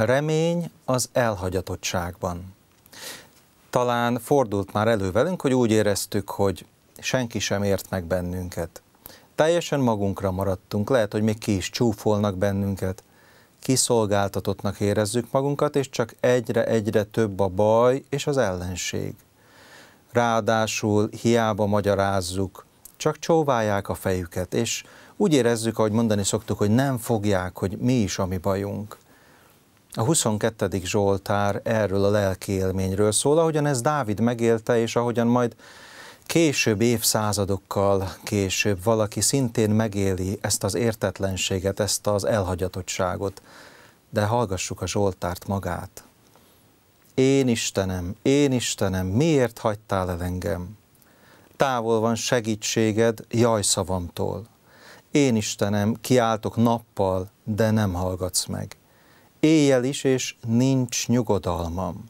Remény az elhagyatottságban. Talán fordult már elő velünk, hogy úgy éreztük, hogy senki sem ért meg bennünket. Teljesen magunkra maradtunk, lehet, hogy még ki is csúfolnak bennünket. Kiszolgáltatottnak érezzük magunkat, és csak egyre-egyre több a baj és az ellenség. Ráadásul hiába magyarázzuk, csak csóválják a fejüket, és úgy érezzük, ahogy mondani szoktuk, hogy nem fogják, hogy mi is a mi bajunk. A 22. Zsoltár erről a lelki élményről szól, ahogyan ez Dávid megélte, és ahogyan majd később évszázadokkal később valaki szintén megéli ezt az értetlenséget, ezt az elhagyatottságot. De hallgassuk a Zsoltárt magát. Én Istenem, én Istenem, miért hagytál el engem? Távol van segítséged, jaj szavamtól. Én Istenem, kiáltok nappal, de nem hallgatsz meg éjjel is, és nincs nyugodalmam.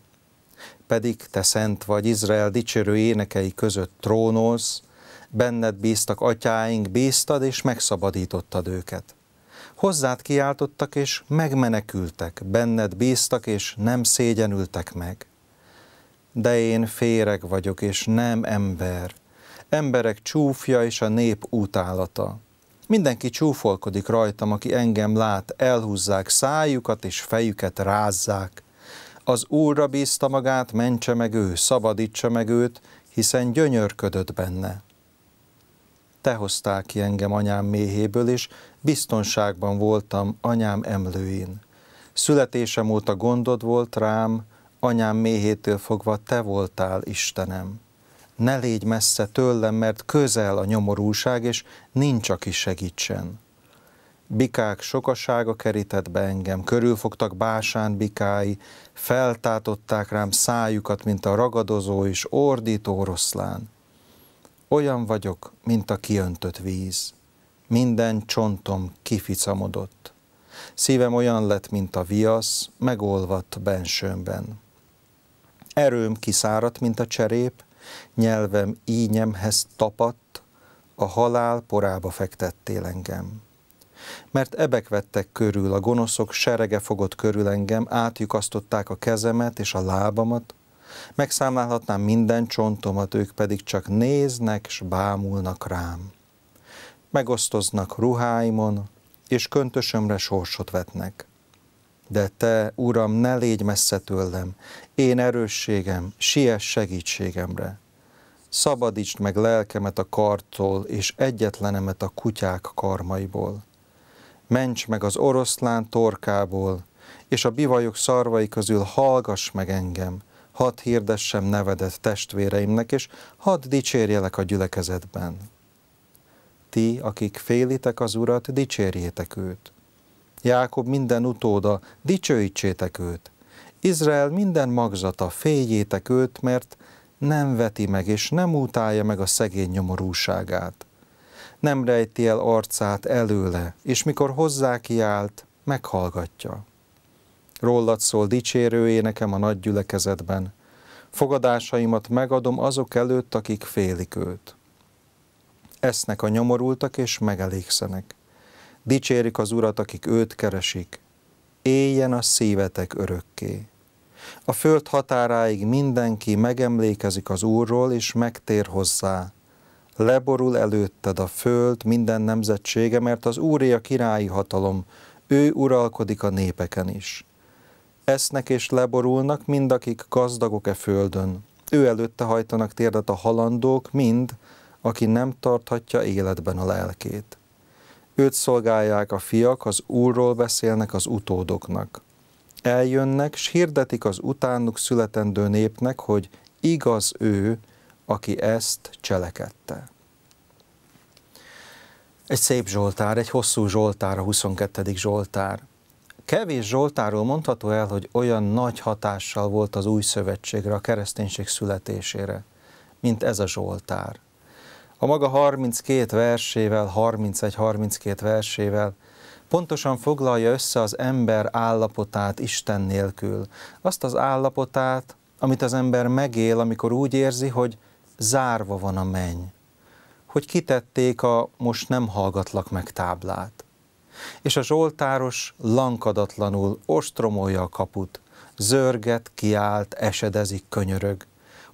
Pedig te szent vagy Izrael dicsérő énekei között trónolsz, benned bíztak atyáink, bíztad és megszabadítottad őket. Hozzád kiáltottak és megmenekültek, benned bíztak és nem szégyenültek meg. De én féreg vagyok és nem ember, emberek csúfja és a nép utálata. Mindenki csúfolkodik rajtam, aki engem lát, elhúzzák szájukat és fejüket rázzák. Az Úrra bízta magát, mentse meg ő, szabadítsa meg őt, hiszen gyönyörködött benne. Te hoztál ki engem anyám méhéből, és biztonságban voltam anyám emlőin. Születésem óta gondod volt rám, anyám méhétől fogva te voltál, Istenem ne légy messze tőlem, mert közel a nyomorúság, és nincs, aki segítsen. Bikák sokasága kerített be engem, körülfogtak básán bikái, feltátották rám szájukat, mint a ragadozó és ordító oroszlán. Olyan vagyok, mint a kiöntött víz. Minden csontom kificamodott. Szívem olyan lett, mint a viasz, megolvadt bensőmben. Erőm kiszáradt, mint a cserép, nyelvem ínyemhez tapadt, a halál porába fektettél engem. Mert ebek vettek körül, a gonoszok serege fogott körül engem, átjukasztották a kezemet és a lábamat, megszámlálhatnám minden csontomat, ők pedig csak néznek s bámulnak rám. Megosztoznak ruháimon, és köntösömre sorsot vetnek de te, Uram, ne légy messze tőlem, én erősségem, siess segítségemre. Szabadítsd meg lelkemet a karttól, és egyetlenemet a kutyák karmaiból. Ments meg az oroszlán torkából, és a bivajok szarvai közül hallgass meg engem, hadd hirdessem nevedet testvéreimnek, és hadd dicsérjelek a gyülekezetben. Ti, akik félitek az Urat, dicsérjétek őt Jákob minden utóda, dicsőítsétek őt. Izrael minden magzata, féljétek őt, mert nem veti meg és nem utálja meg a szegény nyomorúságát. Nem rejti el arcát előle, és mikor hozzá kiállt, meghallgatja. Rólad szól dicsérő énekem a nagy gyülekezetben. Fogadásaimat megadom azok előtt, akik félik őt. Esznek a nyomorultak és megelégszenek. Dicsérik az Urat, akik őt keresik. Éljen a szívetek örökké. A föld határáig mindenki megemlékezik az Úrról, és megtér hozzá. Leborul előtted a föld minden nemzetsége, mert az Úré a királyi hatalom, ő uralkodik a népeken is. Esznek és leborulnak mind, akik gazdagok-e földön. Ő előtte hajtanak térdet a halandók, mind, aki nem tarthatja életben a lelkét. Őt szolgálják a fiak, az úrról beszélnek az utódoknak. Eljönnek, s hirdetik az utánuk születendő népnek, hogy igaz ő, aki ezt cselekedte. Egy szép Zsoltár, egy hosszú Zsoltár, a 22. Zsoltár. Kevés Zsoltáról mondható el, hogy olyan nagy hatással volt az új szövetségre, a kereszténység születésére, mint ez a Zsoltár a maga 32 versével, 31-32 versével pontosan foglalja össze az ember állapotát Isten nélkül. Azt az állapotát, amit az ember megél, amikor úgy érzi, hogy zárva van a menny, hogy kitették a most nem hallgatlak meg táblát. És a zsoltáros lankadatlanul ostromolja a kaput, zörget, kiált, esedezik, könyörög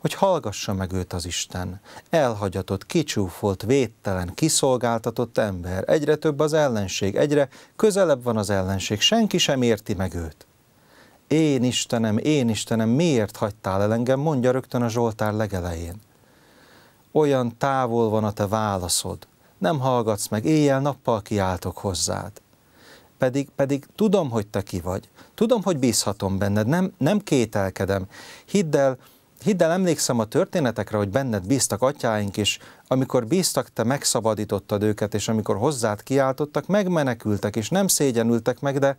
hogy hallgassa meg őt az Isten. Elhagyatott, kicsúfolt, védtelen, kiszolgáltatott ember, egyre több az ellenség, egyre közelebb van az ellenség, senki sem érti meg őt. Én Istenem, én Istenem, miért hagytál el engem, mondja rögtön a Zsoltár legelején. Olyan távol van a te válaszod, nem hallgatsz meg, éjjel-nappal kiáltok hozzád. Pedig, pedig tudom, hogy te ki vagy, tudom, hogy bízhatom benned, nem, nem kételkedem. Hidd el, Hidd el, emlékszem a történetekre, hogy benned bíztak atyáink is, amikor bíztak, te megszabadítottad őket, és amikor hozzád kiáltottak, megmenekültek, és nem szégyenültek meg, de,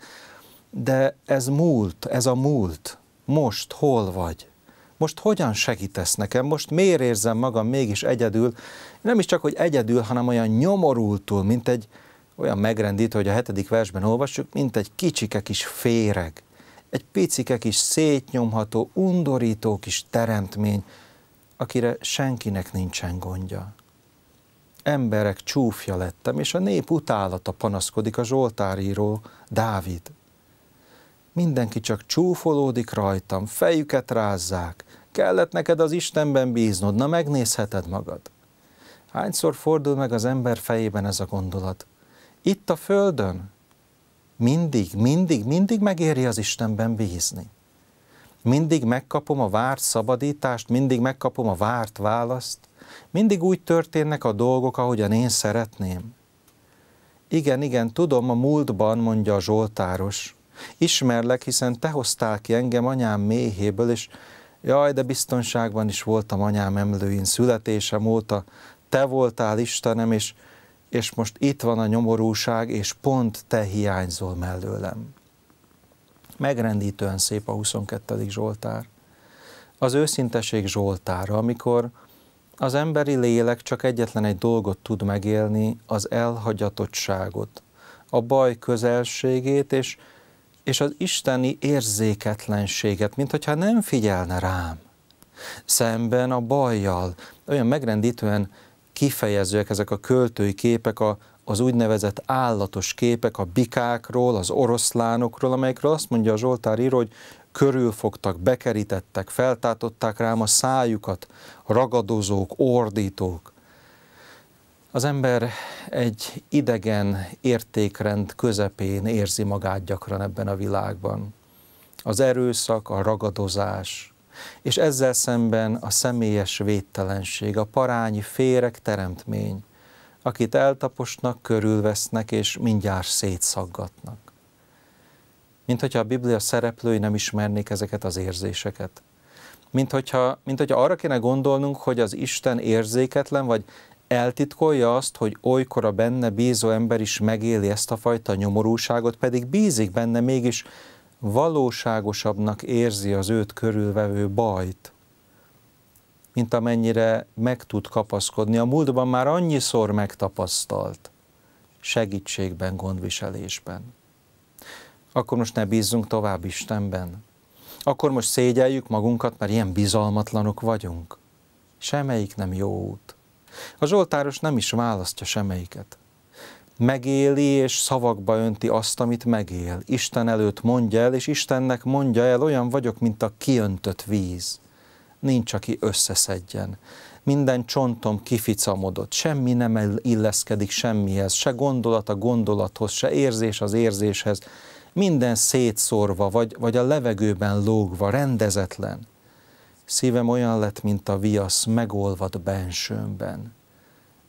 de ez múlt, ez a múlt. Most hol vagy? Most hogyan segítesz nekem? Most miért érzem magam mégis egyedül? Nem is csak, hogy egyedül, hanem olyan nyomorultul, mint egy olyan megrendítő, hogy a hetedik versben olvassuk, mint egy kicsike kis féreg egy picike kis szétnyomható, undorító kis teremtmény, akire senkinek nincsen gondja. Emberek csúfja lettem, és a nép utálata panaszkodik a Zsoltáríró, Dávid. Mindenki csak csúfolódik rajtam, fejüket rázzák, kellett neked az Istenben bíznod, na megnézheted magad. Hányszor fordul meg az ember fejében ez a gondolat? Itt a földön? mindig, mindig, mindig megéri az Istenben bízni. Mindig megkapom a várt szabadítást, mindig megkapom a várt választ, mindig úgy történnek a dolgok, ahogyan én szeretném. Igen, igen, tudom, a múltban, mondja a Zsoltáros. Ismerlek, hiszen te hoztál ki engem anyám méhéből, és jaj, de biztonságban is voltam anyám emlőin születésem óta. Te voltál Istenem, és és most itt van a nyomorúság, és pont te hiányzol mellőlem. Megrendítően szép a 22. Zsoltár. Az őszinteség Zsoltára, amikor az emberi lélek csak egyetlen egy dolgot tud megélni, az elhagyatottságot, a baj közelségét, és, és az isteni érzéketlenséget, mint hogyha nem figyelne rám. Szemben a bajjal, olyan megrendítően kifejezőek, ezek a költői képek, a, az úgynevezett állatos képek a bikákról, az oroszlánokról, amelyekről azt mondja a Zsoltár író, hogy körülfogtak, bekerítettek, feltátották rám a szájukat, ragadozók, ordítók. Az ember egy idegen értékrend közepén érzi magát gyakran ebben a világban. Az erőszak, a ragadozás, és ezzel szemben a személyes védtelenség, a parányi féreg teremtmény, akit eltaposnak, körülvesznek és mindjárt szétszaggatnak. Mint hogyha a Biblia szereplői nem ismernék ezeket az érzéseket. Mint hogyha, mint hogyha arra kéne gondolnunk, hogy az Isten érzéketlen, vagy eltitkolja azt, hogy olykor a benne bízó ember is megéli ezt a fajta nyomorúságot, pedig bízik benne mégis valóságosabbnak érzi az őt körülvevő bajt, mint amennyire meg tud kapaszkodni. A múltban már annyiszor megtapasztalt segítségben, gondviselésben. Akkor most ne bízzunk tovább Istenben. Akkor most szégyeljük magunkat, mert ilyen bizalmatlanok vagyunk. Semmelyik nem jó út. A Zsoltáros nem is választja semmelyiket megéli és szavakba önti azt, amit megél. Isten előtt mondja el, és Istennek mondja el, olyan vagyok, mint a kiöntött víz. Nincs, aki összeszedjen. Minden csontom kificamodott, semmi nem illeszkedik semmihez, se gondolat a gondolathoz, se érzés az érzéshez. Minden szétszórva, vagy, vagy a levegőben lógva, rendezetlen. Szívem olyan lett, mint a viasz, megolvad bensőmben.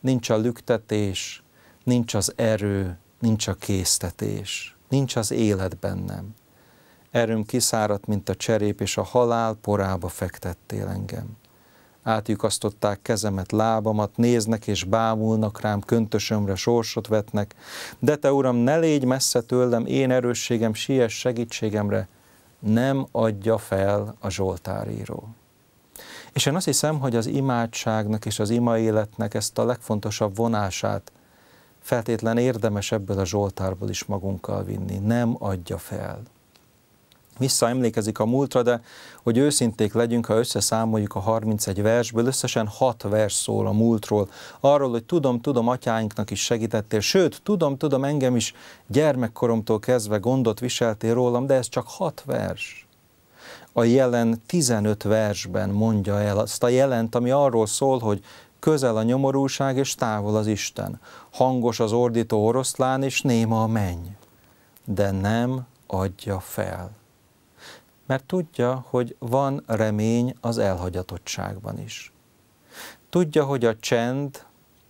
Nincs a lüktetés, nincs az erő, nincs a késztetés, nincs az élet bennem. Erőm kiszáradt, mint a cserép, és a halál porába fektettél engem. Átjukasztották kezemet, lábamat, néznek és bámulnak rám, köntösömre sorsot vetnek. De te, Uram, ne légy messze tőlem, én erősségem, siess segítségemre, nem adja fel a Zsoltáríró. És én azt hiszem, hogy az imádságnak és az ima életnek ezt a legfontosabb vonását feltétlen érdemes ebből a Zsoltárból is magunkkal vinni. Nem adja fel. Visszaemlékezik a múltra, de hogy őszinték legyünk, ha összeszámoljuk a 31 versből, összesen 6 vers szól a múltról. Arról, hogy tudom, tudom, atyáinknak is segítettél, sőt, tudom, tudom, engem is gyermekkoromtól kezdve gondot viseltél rólam, de ez csak 6 vers a jelen 15 versben mondja el azt a jelent, ami arról szól, hogy közel a nyomorúság és távol az Isten, hangos az ordító oroszlán és néma a menny, de nem adja fel. Mert tudja, hogy van remény az elhagyatottságban is. Tudja, hogy a csend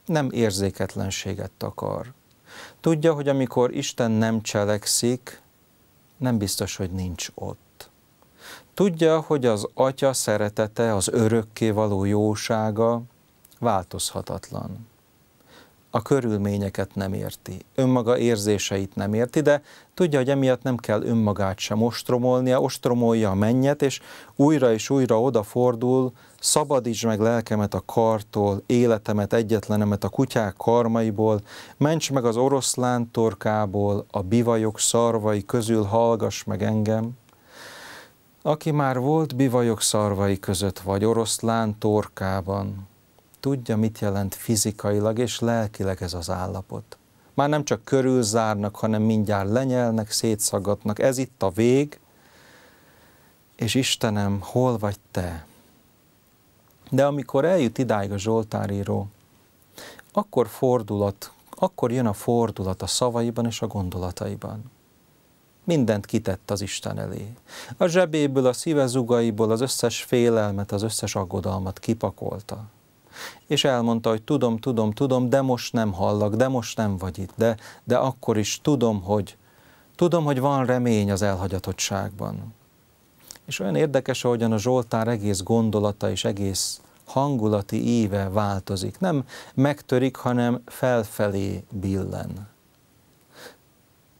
nem érzéketlenséget takar. Tudja, hogy amikor Isten nem cselekszik, nem biztos, hogy nincs ott. Tudja, hogy az Atya szeretete, az örökké való jósága, változhatatlan. A körülményeket nem érti, önmaga érzéseit nem érti, de tudja, hogy emiatt nem kell önmagát sem ostromolnia, ostromolja a mennyet, és újra és újra odafordul, szabadíts meg lelkemet a kartól, életemet, egyetlenemet a kutyák karmaiból, ments meg az oroszlán torkából, a bivajok szarvai közül hallgass meg engem. Aki már volt bivajok szarvai között, vagy oroszlán torkában, tudja, mit jelent fizikailag és lelkileg ez az állapot. Már nem csak körülzárnak, hanem mindjárt lenyelnek, szétszaggatnak. Ez itt a vég, és Istenem, hol vagy te? De amikor eljut idáig a Zsoltáríró, akkor fordulat, akkor jön a fordulat a szavaiban és a gondolataiban. Mindent kitett az Isten elé. A zsebéből, a szívezugaiból az összes félelmet, az összes aggodalmat kipakolta és elmondta, hogy tudom, tudom, tudom, de most nem hallak, de most nem vagy itt, de, de akkor is tudom, hogy tudom, hogy van remény az elhagyatottságban. És olyan érdekes, ahogyan a Zsoltár egész gondolata és egész hangulati éve változik. Nem megtörik, hanem felfelé billen.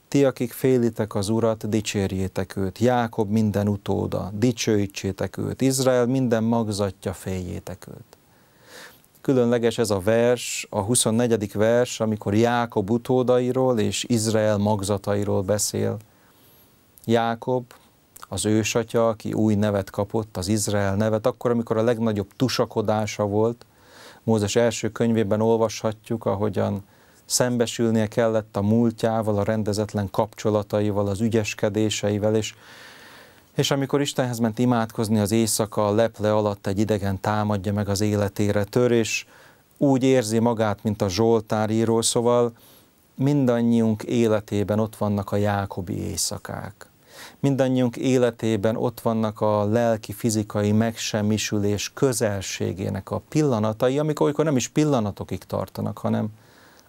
Ti, akik félitek az Urat, dicsérjétek őt, Jákob minden utóda, dicsőítsétek őt, Izrael minden magzatja, féljétek őt. Különleges ez a vers, a 24. vers, amikor Jákob utódairól és Izrael magzatairól beszél. Jákob, az ősatya, aki új nevet kapott, az Izrael nevet, akkor, amikor a legnagyobb tusakodása volt, Mózes első könyvében olvashatjuk, ahogyan szembesülnie kellett a múltjával, a rendezetlen kapcsolataival, az ügyeskedéseivel, és és amikor Istenhez ment imádkozni az éjszaka, a leple alatt egy idegen támadja meg az életére, tör, és úgy érzi magát, mint a Zsoltár író, szóval mindannyiunk életében ott vannak a Jákobi éjszakák. Mindannyiunk életében ott vannak a lelki-fizikai megsemmisülés közelségének a pillanatai, amikor, olykor nem is pillanatokig tartanak, hanem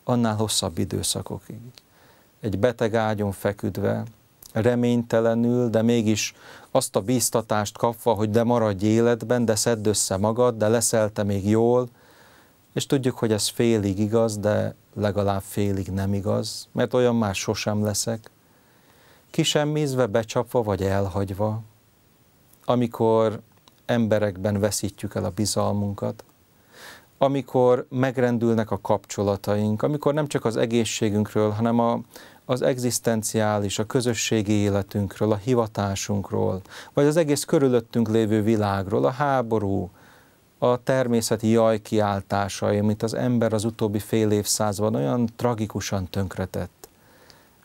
annál hosszabb időszakokig. Egy beteg ágyon feküdve, reménytelenül, de mégis azt a bíztatást kapva, hogy de maradj életben, de szedd össze magad, de te még jól, és tudjuk, hogy ez félig igaz, de legalább félig nem igaz, mert olyan már sosem leszek. Kisemmízve, becsapva vagy elhagyva, amikor emberekben veszítjük el a bizalmunkat, amikor megrendülnek a kapcsolataink, amikor nem csak az egészségünkről, hanem a, az egzisztenciális, a közösségi életünkről, a hivatásunkról, vagy az egész körülöttünk lévő világról, a háború, a természeti kiáltásai, amit az ember az utóbbi fél évszázban olyan tragikusan tönkretett,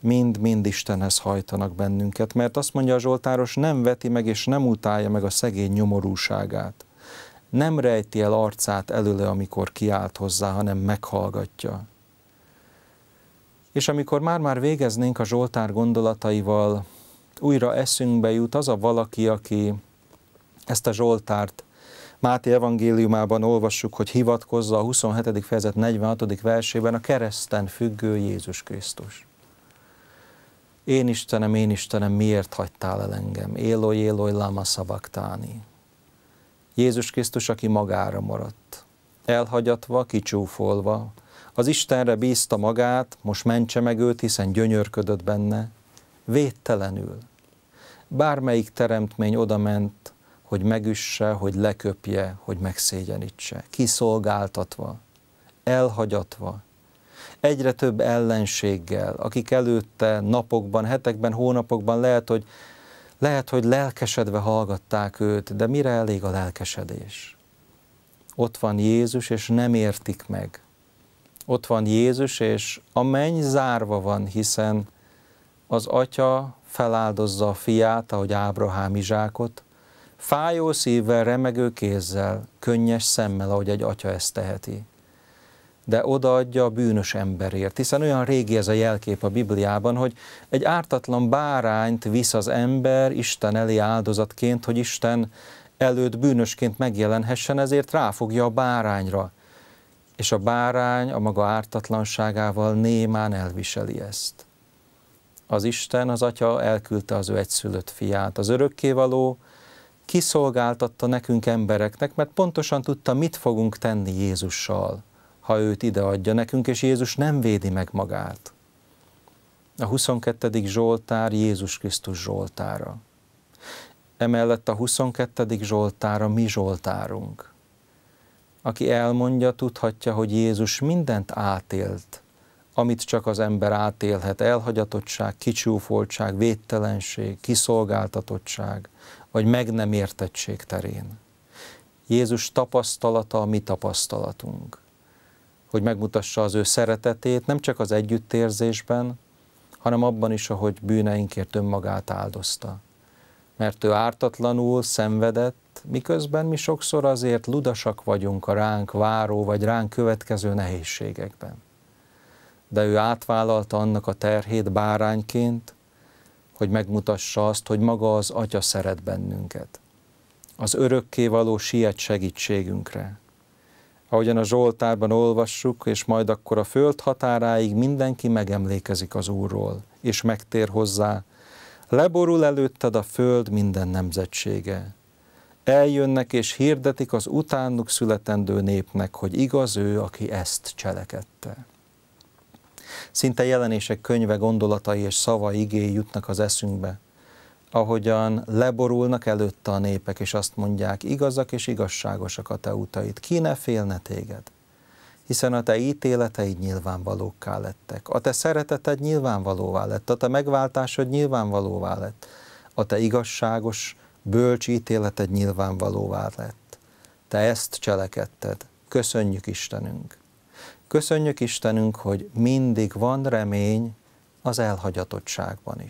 mind-mind Istenhez hajtanak bennünket, mert azt mondja a Zsoltáros, nem veti meg és nem utálja meg a szegény nyomorúságát. Nem rejti el arcát előle, amikor kiált hozzá, hanem meghallgatja. És amikor már-már végeznénk a Zsoltár gondolataival, újra eszünkbe jut az a valaki, aki ezt a Zsoltárt Máté evangéliumában olvassuk, hogy hivatkozza a 27. fejezet 46. versében a kereszten függő Jézus Krisztus. Én Istenem, én Istenem, miért hagytál el engem? Éloj, éloj, lama szabaktáni. Jézus Krisztus, aki magára maradt, elhagyatva, kicsúfolva, az Istenre bízta magát, most mentse meg őt, hiszen gyönyörködött benne, védtelenül. Bármelyik teremtmény odament, hogy megüsse, hogy leköpje, hogy megszégyenítse. Kiszolgáltatva, elhagyatva, egyre több ellenséggel, akik előtte napokban, hetekben, hónapokban lehet, hogy lehet, hogy lelkesedve hallgatták őt, de mire elég a lelkesedés? Ott van Jézus, és nem értik meg, ott van Jézus, és a menny zárva van, hiszen az atya feláldozza a fiát, ahogy Ábrahám Izsákot, fájó szívvel, remegő kézzel, könnyes szemmel, ahogy egy atya ezt teheti. De odaadja a bűnös emberért, hiszen olyan régi ez a jelkép a Bibliában, hogy egy ártatlan bárányt visz az ember Isten elé áldozatként, hogy Isten előtt bűnösként megjelenhessen, ezért ráfogja a bárányra és a bárány a maga ártatlanságával némán elviseli ezt. Az Isten, az Atya elküldte az ő egyszülött fiát. Az örökkévaló kiszolgáltatta nekünk embereknek, mert pontosan tudta, mit fogunk tenni Jézussal, ha őt ideadja nekünk, és Jézus nem védi meg magát. A 22. Zsoltár Jézus Krisztus Zsoltára. Emellett a 22. Zsoltára mi Zsoltárunk aki elmondja, tudhatja, hogy Jézus mindent átélt, amit csak az ember átélhet, elhagyatottság, kicsúfoltság, védtelenség, kiszolgáltatottság, vagy meg nem értettség terén. Jézus tapasztalata a mi tapasztalatunk, hogy megmutassa az ő szeretetét nem csak az együttérzésben, hanem abban is, ahogy bűneinkért önmagát áldozta mert ő ártatlanul szenvedett, miközben mi sokszor azért ludasak vagyunk a ránk váró vagy ránk következő nehézségekben. De ő átvállalta annak a terhét bárányként, hogy megmutassa azt, hogy maga az Atya szeret bennünket. Az örökké való siet segítségünkre. Ahogyan a Zsoltárban olvassuk, és majd akkor a föld határáig mindenki megemlékezik az Úrról, és megtér hozzá, Leborul előtted a föld minden nemzetsége. Eljönnek és hirdetik az utánuk születendő népnek, hogy igaz ő, aki ezt cselekedte. Szinte jelenések könyve gondolatai és szava igéi jutnak az eszünkbe, ahogyan leborulnak előtte a népek, és azt mondják, igazak és igazságosak a te utaid, ki ne félne téged hiszen a te ítéleteid nyilvánvalókká lettek, a te szereteted nyilvánvalóvá lett, a te megváltásod nyilvánvalóvá lett, a te igazságos, bölcs ítéleted nyilvánvalóvá lett. Te ezt cselekedted. Köszönjük Istenünk. Köszönjük Istenünk, hogy mindig van remény az elhagyatottságban is.